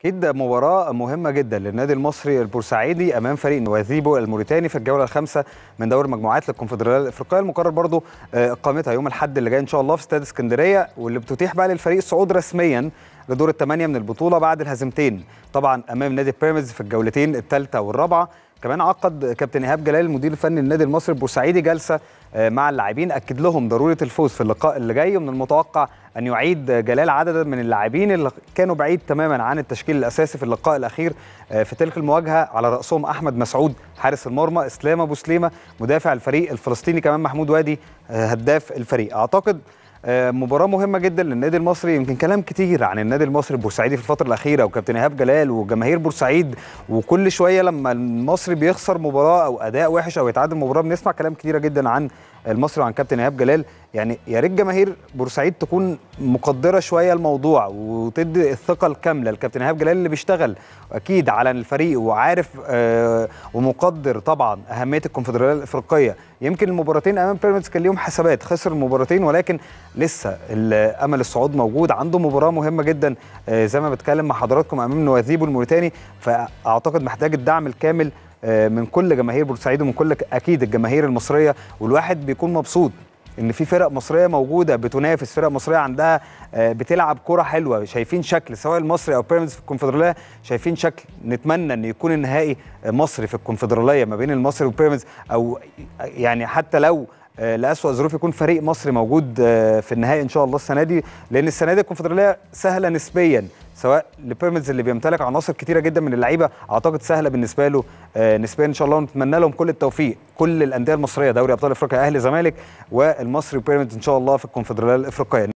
أكيد مباراة مهمة جدا للنادي المصري البورسعيدي أمام فريق نواذيبو الموريتاني في الجولة الخامسة من دوري المجموعات للكونفدرالية الأفريقية المقرر برضو آه، إقامتها يوم الأحد اللي جاي إن شاء الله في استاد اسكندرية واللي بتتيح بقى للفريق الصعود رسميا لدور الثمانية من البطولة بعد الهزيمتين طبعا أمام نادي بيراميدز في الجولتين الثالثة والرابعة كمان عقد كابتن ايهاب جلال المدير الفني للنادي المصري البورسعيدي جلسه آه، مع اللاعبين اكد لهم ضروره الفوز في اللقاء اللي جاي ومن المتوقع ان يعيد جلال عددا من اللاعبين اللي كانوا بعيد تماما عن التشكيل الاساسي في اللقاء الاخير آه، في تلك المواجهه على راسهم احمد مسعود حارس المرمى اسلام ابو سليمه مدافع الفريق الفلسطيني كمان محمود وادي آه، هداف الفريق اعتقد آه، مباراه مهمه جدا للنادي المصري يمكن كلام كتير عن النادي المصري البورسعيدي في الفتره الاخيره وكابتن ايهاب جلال وجماهير بورسعيد وكل شويه لما المصري بيخسر مباراه او اداء وحش او يتعادل مباراه بنسمع كلام كتير جدا عن المصري وعن كابتن ايهاب جلال يعني يا ريت جماهير بورسعيد تكون مقدره شويه الموضوع وتدي الثقه الكامله لكابتن ايهاب جلال اللي بيشتغل اكيد على الفريق وعارف آه، ومقدر طبعا اهميه الكونفدراليه الافريقيه يمكن المباراتين امام بيراميدز كان ليهم حسابات خسر المباراتين ولكن لسه امل الصعود موجود عنده مباراه مهمه جدا آه، زي ما بتكلم مع حضراتكم امام نواذيبو الموريتاني فاعتقد محتاج الدعم الكامل آه، من كل جماهير بورسعيد ومن كل اكيد الجماهير المصريه والواحد بيكون مبسوط ان في فرق مصريه موجوده بتنافس فرق مصريه عندها آه، بتلعب كره حلوه شايفين شكل سواء المصري او بيراميدز في الكونفدراليه شايفين شكل نتمنى ان يكون النهائي مصري في الكونفدراليه ما بين المصري وبيراميدز او يعني حتى لو آه، لأسوأ ظروف يكون فريق مصري موجود آه، في النهائي ان شاء الله السنه دي لان السنه دي الكونفدراليه سهله نسبيا سواء لبيراميدز اللي بيمتلك عناصر كتيره جدا من اللعيبه اعتقد سهله بالنسبه له آه، نسبيا ان شاء الله ونتمنى لهم كل التوفيق كل الانديه المصريه دوري ابطال افريقيا اهلي زمالك والمصري وبيراميدز ان شاء الله في الكونفدراليه الافريقيه